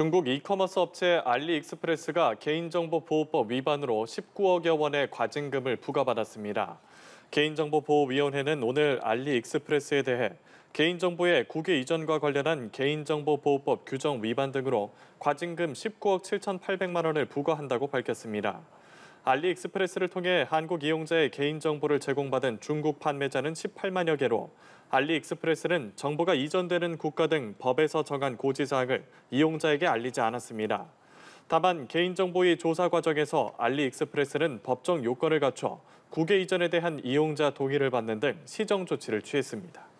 중국 이커머스 업체 알리익스프레스가 개인정보보호법 위반으로 19억여 원의 과징금을 부과받았습니다. 개인정보보호위원회는 오늘 알리익스프레스에 대해 개인정보의 국외 이전과 관련한 개인정보보호법 규정 위반 등으로 과징금 19억 7,800만 원을 부과한다고 밝혔습니다. 알리익스프레스를 통해 한국 이용자의 개인정보를 제공받은 중국 판매자는 18만여 개로 알리익스프레스는 정보가 이전되는 국가 등 법에서 정한 고지사항을 이용자에게 알리지 않았습니다. 다만 개인정보의 조사 과정에서 알리익스프레스는 법정 요건을 갖춰 국외 이전에 대한 이용자 동의를 받는 등 시정 조치를 취했습니다.